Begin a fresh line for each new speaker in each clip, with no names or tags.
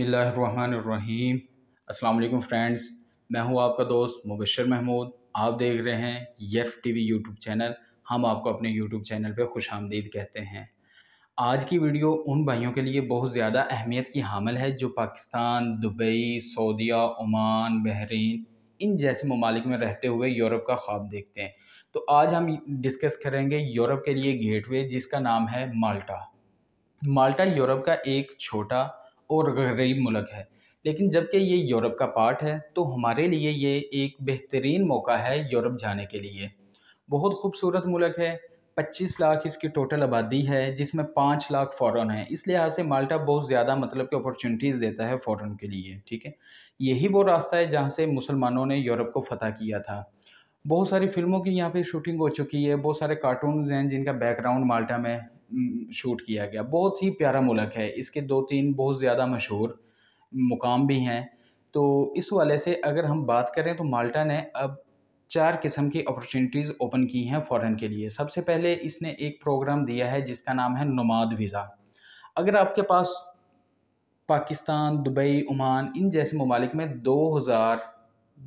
बिसमीम अल्लाम फ्रेंड्स मैं हूं आपका दोस्त मुबशर महमूद आप देख रहे हैं यफ टी वी यूट्यूब चैनल हम आपको अपने यूट्यूब चैनल पर खुश आमदीद कहते हैं आज की वीडियो उन भाइयों के लिए बहुत ज़्यादा अहमियत की हामल है जो पाकिस्तान दुबई सऊदिया ओमान बहरीन इन जैसे ममालिक में रहते हुए यूरोप का ख्वाब देखते हैं तो आज हम डिस्कस करेंगे यूरोप के लिए गेटवे जिसका नाम है माल्टा माल्टा यूरोप का एक छोटा और गरीब मुल्क है लेकिन जबकि ये यूरोप का पार्ट है तो हमारे लिए ये एक बेहतरीन मौका है यूरोप जाने के लिए बहुत खूबसूरत मुल्क है 25 लाख इसकी टोटल आबादी है जिसमें 5 लाख फ़ौरन है इस लिहाज से माल्टा बहुत ज़्यादा मतलब कि अपॉर्चुनिटीज़ देता है फ़ौरन के लिए ठीक है यही वो रास्ता है जहाँ से मुसलमानों ने यूरोप को फतह किया था बहुत सारी फ़िल्मों की यहाँ पे शूटिंग हो चुकी है बहुत सारे कार्टून हैं जिनका बैकग्राउंड माल्टा में शूट किया गया बहुत ही प्यारा मुल्क है इसके दो तीन बहुत ज़्यादा मशहूर मुकाम भी हैं तो इस वाले से अगर हम बात करें तो माल्टा ने अब चार किस्म की अपॉर्चुनिटीज़ ओपन की हैं फ़ॉरन के लिए सबसे पहले इसने एक प्रोग्राम दिया है जिसका नाम है नुमाद वीज़ा अगर आपके पास पाकिस्तान दुबई ओमान इन जैसे ममालिक में दो हज़ार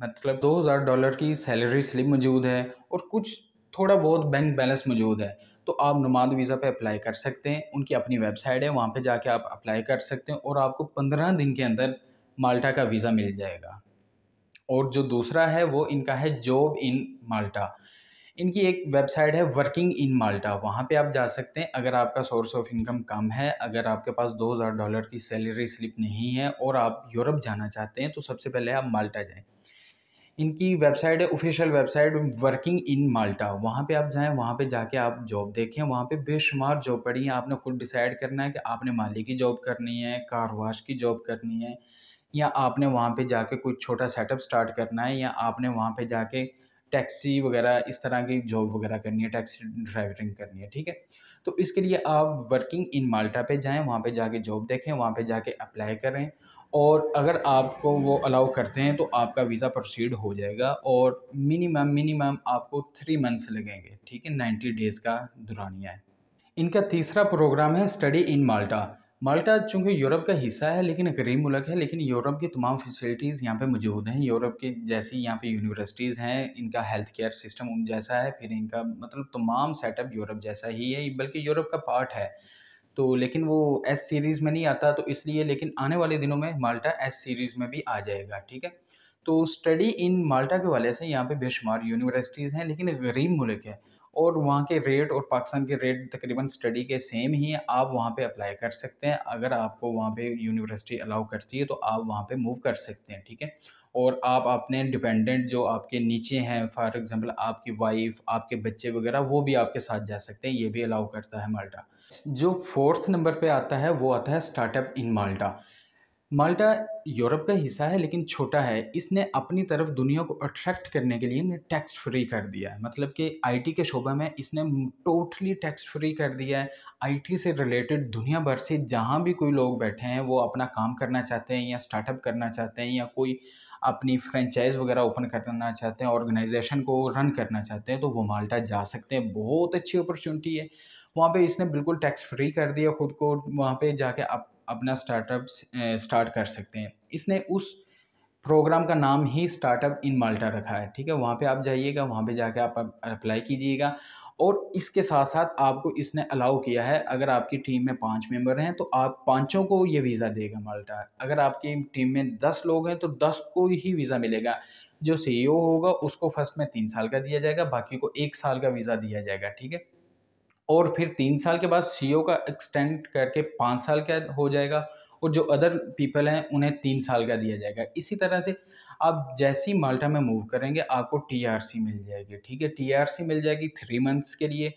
मतलब दो हज़ार डॉलर की सैलरी स्लिप मौजूद है और कुछ थोड़ा बहुत बैंक बैलेंस मौजूद है तो आप नुमाद वीज़ा पे अप्लाई कर सकते हैं उनकी अपनी वेबसाइट है वहाँ पे जाके आप अप्लाई कर सकते हैं और आपको पंद्रह दिन के अंदर माल्टा का वीज़ा मिल जाएगा और जो दूसरा है वो इनका है जॉब इन माल्टा इनकी एक वेबसाइट है वर्किंग इन माल्टा वहाँ पे आप जा सकते हैं अगर आपका सोर्स ऑफ इनकम कम है अगर आपके पास 2000 डॉलर की सैलरी स्लिप नहीं है और आप यूरोप जाना चाहते हैं तो सबसे पहले आप माल्टा जाएँ इनकी वेबसाइट है official website working in Malta वहाँ पे आप जाएं वहाँ पे जाके आप जॉब देखें वहाँ पे बेशुमार जॉब पड़ी है आपने खुद डिसाइड करना है कि आपने माली की जॉब करनी है कार वाश की जॉब करनी है या आपने वहाँ पे जाके कोई छोटा सेटअप स्टार्ट करना है या आपने वहाँ पे जाके टैक्सी वगैरह इस तरह की जॉब वगैरह करनी है टैक्सी ड्राइवरिंग करनी है ठीक है तो इसके लिए आप वर्किंग इन माल्टा पे जाएं वहाँ पे जाके जॉब देखें वहाँ पे जाके अप्लाई करें और अगर आपको वो अलाउ करते हैं तो आपका वीज़ा प्रोसीड हो जाएगा और मिनिमम मिनिमम आपको थ्री मंथ्स लगेंगे ठीक है नाइन्टी डेज़ का दुरानिया है इनका तीसरा प्रोग्राम है स्टडी इन माल्टा माल्टा चूँकि यूरोप का हिस्सा है लेकिन गरीब मुल्क है लेकिन यूरोप की तमाम फैसिलिटीज़ यहाँ पे मौजूद हैं यूरोप के जैसी यहाँ पे यूनिवर्सिटीज़ हैं इनका हेल्थ केयर सिस्टम जैसा है फिर इनका मतलब तमाम सेटअप यूरोप जैसा ही है बल्कि यूरोप का पार्ट है तो लेकिन वो एस सीरीज़ में नहीं आता तो इसलिए लेकिन आने वाले दिनों में माल्टा एस सीरीज़ में भी आ जाएगा ठीक है तो स्टडी इन माल्टा के वाले से यहाँ पे बेशुमार यूनिवर्सिटीज़ हैं लेकिन गरीब मुल्क है और वहाँ के रेट और पाकिस्तान के रेट तकरीबन स्टडी के सेम ही हैं आप वहाँ पे अप्लाई कर सकते हैं अगर आपको वहाँ पे यूनिवर्सिटी अलाउ करती है तो आप वहाँ पे मूव कर सकते हैं ठीक है और आप अपने डिपेंडेंट जो आपके नीचे हैं फॉर एग्ज़ाम्पल आपकी वाइफ आपके बच्चे वगैरह वो भी आपके साथ जा सकते हैं ये भी अलाउ करता है माल्टा जो फोर्थ नंबर पर आता है वो आता है स्टार्टअप इन माल्टा माल्टा यूरोप का हिस्सा है लेकिन छोटा है इसने अपनी तरफ दुनिया को अट्रैक्ट करने के लिए टैक्स फ्री कर दिया है मतलब कि आईटी के शोबे में इसने टोटली टैक्स फ्री कर दिया है आईटी से रिलेटेड दुनिया भर से जहाँ भी कोई लोग बैठे हैं वो अपना काम करना चाहते हैं या स्टार्टअप करना चाहते हैं या कोई अपनी फ्रेंचाइज वगैरह ओपन करना चाहते हैं ऑर्गेनाइजेशन को रन करना चाहते हैं तो वो माल्टा जा सकते हैं बहुत अच्छी अपॉर्चुनिटी है वहाँ पे इसने बिल्कुल टैक्स फ्री कर दिया खुद को वहाँ पे जाके आप अपना स्टार्टअप स्टार्ट कर सकते हैं इसने उस प्रोग्राम का नाम ही स्टार्टअप इन माल्टा रखा है ठीक है वहाँ पे आप जाइएगा वहाँ पे जाके आप अप्लाई कीजिएगा और इसके साथ साथ आपको इसने अलाउ किया है अगर आपकी टीम में पाँच मेंबर हैं तो आप पाँचों को ये वीज़ा देगा माल्टा अगर आपकी टीम में दस लोग हैं तो दस को ही वीज़ा मिलेगा जो सीईओ e होगा उसको फर्स्ट में तीन साल का दिया जाएगा बाकी को एक साल का वीज़ा दिया जाएगा ठीक है और फिर तीन साल के बाद सी e का एक्सटेंड करके पाँच साल का हो जाएगा और जो अदर पीपल हैं उन्हें तीन साल का दिया जाएगा इसी तरह से आप जैसे ही माल्टा में मूव करेंगे आपको टीआरसी मिल जाएगी ठीक है टीआरसी मिल जाएगी थ्री मंथ्स के लिए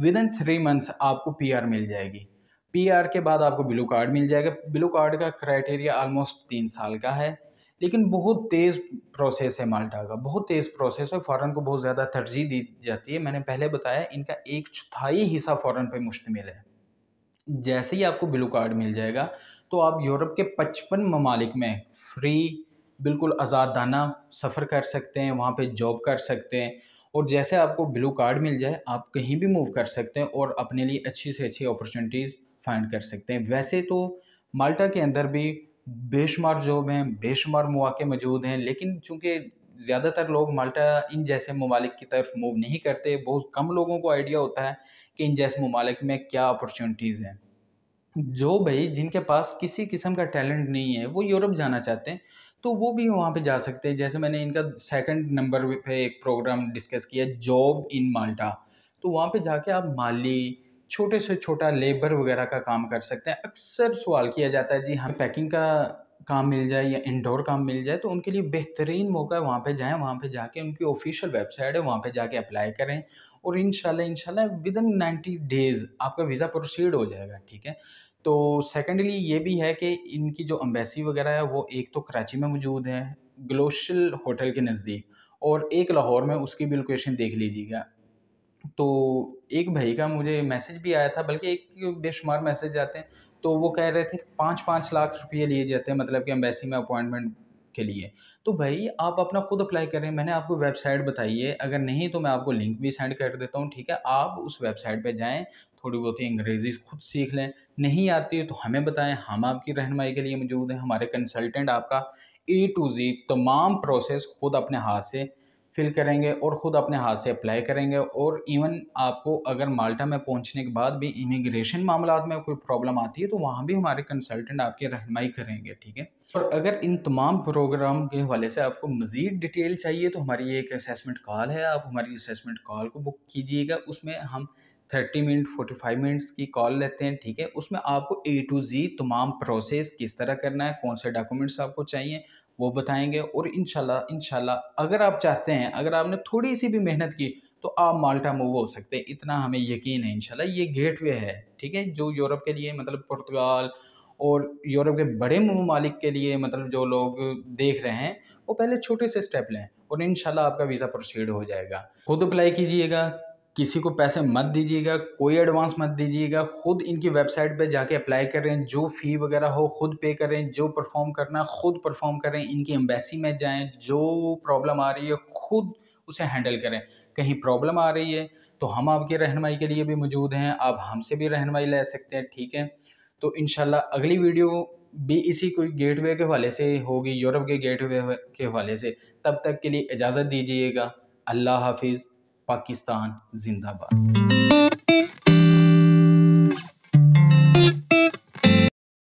विद इन थ्री मंथ्स आपको पीआर मिल जाएगी पीआर के बाद आपको ब्लू कार्ड मिल जाएगा ब्लू कार्ड का क्राइटेरिया ऑलमोस्ट तीन साल का है लेकिन बहुत तेज़ प्रोसेस है माल्टा का बहुत तेज़ प्रोसेस है फ़ौरन को बहुत ज़्यादा तरजीह दी जाती है मैंने पहले बताया इनका एक चौथाई हिस्सा फ़ौरन पर मुश्तमिल है जैसे ही आपको ब्लू कार्ड मिल जाएगा तो आप यूरोप के पचपन ममालिक में फ्री बिल्कुल आज़ादाना सफ़र कर सकते हैं वहाँ पर जॉब कर सकते हैं और जैसे आपको ब्लू कार्ड मिल जाए आप कहीं भी मूव कर सकते हैं और अपने लिए अच्छी से अच्छी अपॉर्चुनिटीज़ फाइंड कर सकते हैं वैसे तो माल्टा के अंदर भी बेशुमार जॉब हैं बेशुमार मौक़े मौजूद हैं लेकिन चूँकि ज़्यादातर लोग माल्टा इन जैसे ममालिक की तरफ मूव नहीं करते बहुत कम लोगों को आइडिया होता है कि इन जैसे ममालिक में क्या अपॉर्चुनिटीज़ हैं जो भाई जिनके पास किसी किस्म का टैलेंट नहीं है वो यूरोप जाना चाहते हैं तो वो भी वहाँ पे जा सकते हैं जैसे मैंने इनका सेकंड नंबर पे एक प्रोग्राम डिस्कस किया जॉब इन माल्टा तो वहाँ पे जाके आप माली छोटे से छोटा लेबर वगैरह का काम कर सकते हैं अक्सर सवाल किया जाता है जी हम पैकिंग का काम मिल जाए या इंडोर काम मिल जाए तो उनके लिए बेहतरीन मौका है वहाँ पे जाएं वहाँ पे जाके उनकी ऑफिशियल वेबसाइट है वहाँ पे जाके अप्लाई करें और इन शाला विद इन नाइन्टी डेज़ आपका वीज़ा प्रोसीड हो जाएगा ठीक है तो सेकेंडली ये भी है कि इनकी जो अम्बेसी वगैरह है वो एक तो कराची में मौजूद है ग्लोशल होटल के नज़दीक और एक लाहौर में उसकी भी लोकेशन देख लीजिएगा तो एक भाई का मुझे मैसेज भी आया था बल्कि एक बेशुमार मैसेज आते हैं तो वो कह रहे थे कि पाँच पाँच लाख रुपये लिए जाते हैं मतलब कि एम्बेसी में अपॉइंटमेंट के लिए तो भाई आप अपना खुद अप्लाई करें मैंने आपको वेबसाइट बताई है अगर नहीं तो मैं आपको लिंक भी सेंड कर देता हूँ ठीक है आप उस वेबसाइट पर जाएँ थोड़ी बहुत ही अंग्रेज़ी खुद सीख लें नहीं आती है तो हमें बताएं हम आपकी रहनमाई के लिए मौजूद हैं हमारे कंसल्टेंट आपका ए टू जी तमाम प्रोसेस खुद अपने हाथ से फिल करेंगे और ख़ुद अपने हाथ से अप्लाई करेंगे और इवन आपको अगर माल्टा में पहुंचने के बाद भी इमिग्रेशन मामला में कोई प्रॉब्लम आती है तो वहाँ भी हमारे कंसल्टेंट आपकी रहनमाई करेंगे ठीक है और अगर इन तमाम प्रोग्राम के हवाले से आपको मज़ीद डिटेल चाहिए तो हमारी एक असेसमेंट कॉल है आप हमारी असेसमेंट कॉल को बुक कीजिएगा उसमें हम thirty minute forty five minutes की कॉल लेते हैं ठीक है उसमें आपको ए टू जी तमाम प्रोसेस किस तरह करना है कौन से डॉक्यूमेंट्स आपको चाहिए वो बताएंगे और इनशाला इनशाला अगर आप चाहते हैं अगर आपने थोड़ी सी भी मेहनत की तो आप माल्टा मूव हो सकते हैं इतना हमें यकीन है इनशाला ये गेटवे है ठीक है जो यूरोप के लिए मतलब पुर्तगाल और यूरोप के बड़े ममालिक के लिए मतलब जो लोग देख रहे हैं वो पहले छोटे से स्टेप लें और इन आपका वीज़ा प्रोसीड हो जाएगा खुद अप्लाई कीजिएगा किसी को पैसे मत दीजिएगा कोई एडवांस मत दीजिएगा खुद इनकी वेबसाइट पे जाके अप्लाई करें जो फ़ी वगैरह हो खुद पे करें जो परफॉर्म करना खुद परफॉर्म करें इनकी एम्बेसी में जाएं जो प्रॉब्लम आ रही है खुद उसे हैंडल करें कहीं प्रॉब्लम आ रही है तो हम आपके रहनमाई के लिए भी मौजूद हैं आप हमसे भी रहनमाई ले सकते हैं ठीक है तो इन अगली वीडियो भी इसी कोई गेट के हवाले से होगी यूरोप के गेट के हवाले से तब तक के लिए इजाज़त दीजिएगा अल्लाह हाफिज़ पाकिस्तान जिंदाबाद